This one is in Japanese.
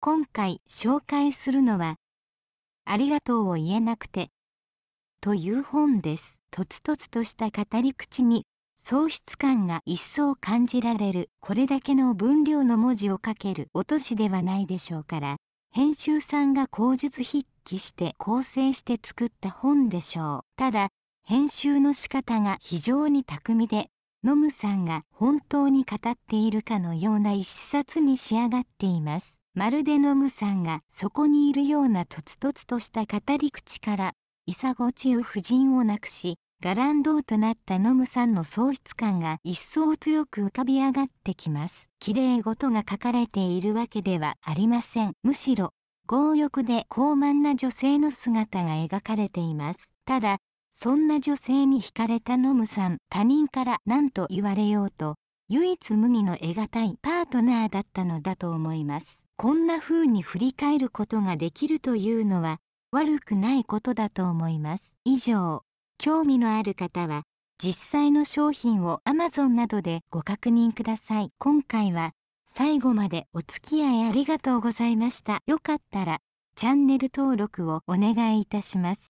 今回紹介するのは「ありがとうを言えなくて」という本です。とつとつとした語り口に喪失感が一層感じられるこれだけの分量の文字を書ける落としではないでしょうから編集さんが口述筆記して構成して作った本でしょう。ただ編集の仕方が非常に巧みでノムさんが本当に語っているかのような一冊に仕上がっています。まるでノムさんがそこにいるようなとつとつとした語り口からイサゴチウ夫人を亡くしガランドーとなったノムさんの喪失感が一層強く浮かび上がってきます。きれい事が書かれているわけではありません。むしろ、強欲で高慢な女性の姿が描かれています。ただ、そんな女性に惹かれたノムさん、他人から何と言われようと、唯一無二の得難いパートナーだったのだと思います。こんな風に振り返ることができるというのは悪くないことだと思います以上興味のある方は実際の商品を Amazon などでご確認ください今回は最後までお付き合いありがとうございましたよかったらチャンネル登録をお願いいたします